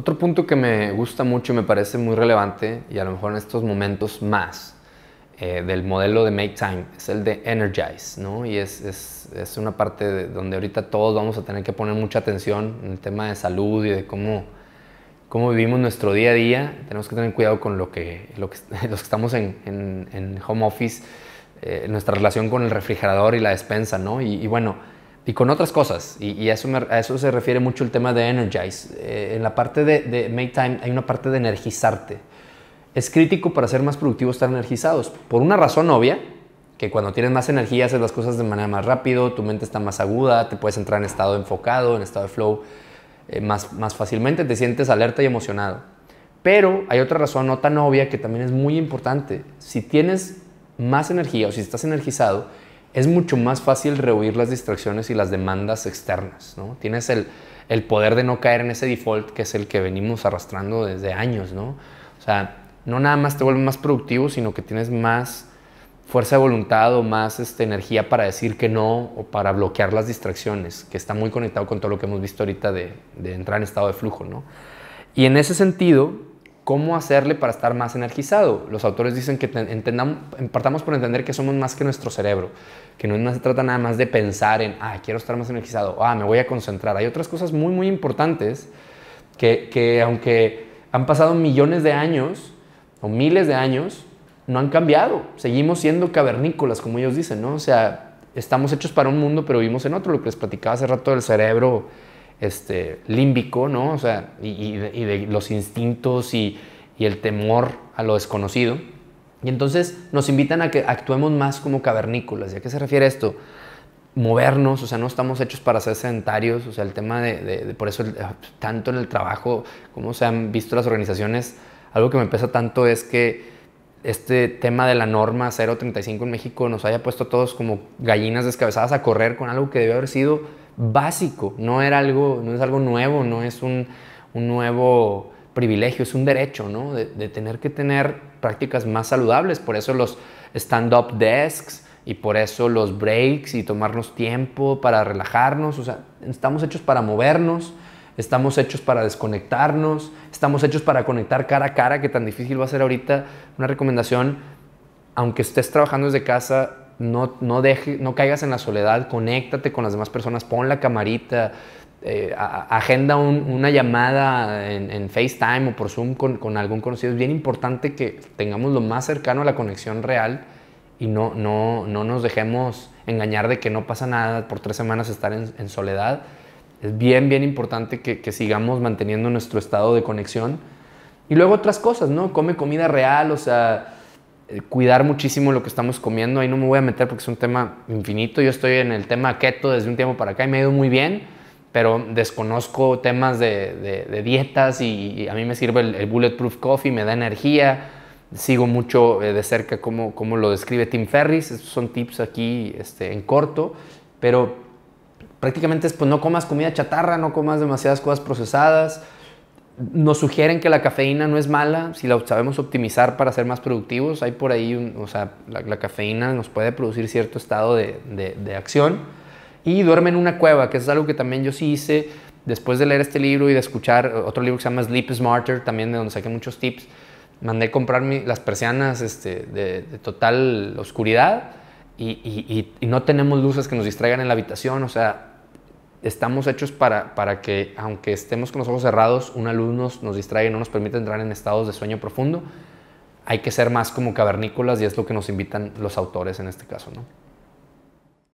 Otro punto que me gusta mucho y me parece muy relevante, y a lo mejor en estos momentos más, eh, del modelo de Make Time, es el de Energize, ¿no? Y es, es, es una parte donde ahorita todos vamos a tener que poner mucha atención en el tema de salud y de cómo, cómo vivimos nuestro día a día. Tenemos que tener cuidado con lo que, lo que los que estamos en, en, en home office, eh, nuestra relación con el refrigerador y la despensa, ¿no? y, y bueno, y con otras cosas. Y, a, eso a, eso se refiere mucho el tema de energize. Eh, en la parte de, de, make time hay una parte de energizarte. Es crítico para ser más productivos estar energizados. Por una razón obvia, que cuando tienes más energía haces las cosas de manera más rápido, tu mente está más aguda, te puedes entrar en estado enfocado, en estado de flow eh, más, más fácilmente, te sientes alerta y emocionado. Pero hay otra razón no tan obvia que también es muy importante. Si tienes más energía o si estás energizado, es mucho más fácil rehuir las distracciones y las demandas externas. ¿no? Tienes el, poder de no caer en ese default que es el que venimos arrastrando desde años. ¿no? O sea, no nada más te vuelve más productivo, sino que tienes más fuerza de voluntad o más este, energía para decir que no o para bloquear las distracciones, que está muy conectado con todo lo que hemos visto ahorita de, de entrar en estado de flujo. ¿no? Y en ese sentido, cómo hacerle para estar más energizado. Los autores dicen que entendamos, partamos por entender que somos más que nuestro cerebro, que no se trata nada más de pensar en, ah, quiero estar más energizado, ah, me voy a concentrar. Hay otras cosas muy, muy importantes que, que aunque han pasado millones de años o miles de años, no han cambiado. Seguimos siendo cavernícolas, como ellos dicen, ¿no? O sea, estamos hechos para un mundo, pero vivimos en otro. Lo que les platicaba hace rato del cerebro este, límbico, ¿no? O sea, y, de, los instintos y, el temor a lo desconocido. Y entonces nos invitan a que actuemos más como cavernícolas. ¿Y a qué se refiere esto? Movernos, o sea, no estamos hechos para ser sedentarios, o sea, el tema de, por eso ah, tanto en el trabajo, como se han visto las organizaciones, algo que me pesa tanto es que este tema de la norma 035 en México nos haya puesto a todos como gallinas descabezadas a correr con algo que debe haber sido básico, no, era algo, es algo nuevo, no es un, nuevo privilegio, es un derecho, ¿no? De, de, tener que tener prácticas más saludables, por eso los stand-up desks y por eso los breaks y tomarnos tiempo para relajarnos, o sea, estamos hechos para movernos, estamos hechos para desconectarnos, estamos hechos para conectar cara a cara, que tan difícil va a ser ahorita. Una recomendación, aunque estés trabajando desde casa, no, no, deje, no caigas en la soledad, conéctate con las demás personas, pon la camarita, eh, agenda una llamada en, en, FaceTime o por Zoom con, con, algún conocido. Es bien importante que tengamos lo más cercano a la conexión real y no, no, no nos dejemos engañar de que no pasa nada por tres semanas estar en, en soledad. Es bien, bien importante que, que, sigamos manteniendo nuestro estado de conexión. Y luego otras cosas, ¿no? Come comida real, o sea, eh, cuidar muchísimo lo que estamos comiendo. Ahí no me voy a meter porque es un tema infinito. Yo estoy en el tema keto desde un tiempo para acá y me ha ido muy bien, pero desconozco temas de, dietas y, a mí me sirve el, Bulletproof Coffee, me da energía. Sigo mucho eh, de cerca como, lo describe Tim Ferris. Estos son tips aquí este, en corto, pero prácticamente es pues no comas comida chatarra, no comas demasiadas cosas procesadas nos sugieren que la cafeína no es mala si la sabemos optimizar para ser más productivos. Hay por ahí, o sea, la, cafeína nos puede producir cierto estado de, acción. Y duerme en una cueva, que es algo que también yo sí hice después de leer este libro y de escuchar otro libro que se llama Sleep Smarter, también de donde saqué muchos tips. Mandé comprar las persianas este, de, total oscuridad y no tenemos luces que nos distraigan en la habitación. O sea, estamos hechos para, que, aunque estemos con los ojos cerrados, una luz nos, nos distrae y no nos permite entrar en estados de sueño profundo. Hay que ser más como cavernícolas y es lo que nos invitan los autores en este caso, ¿no?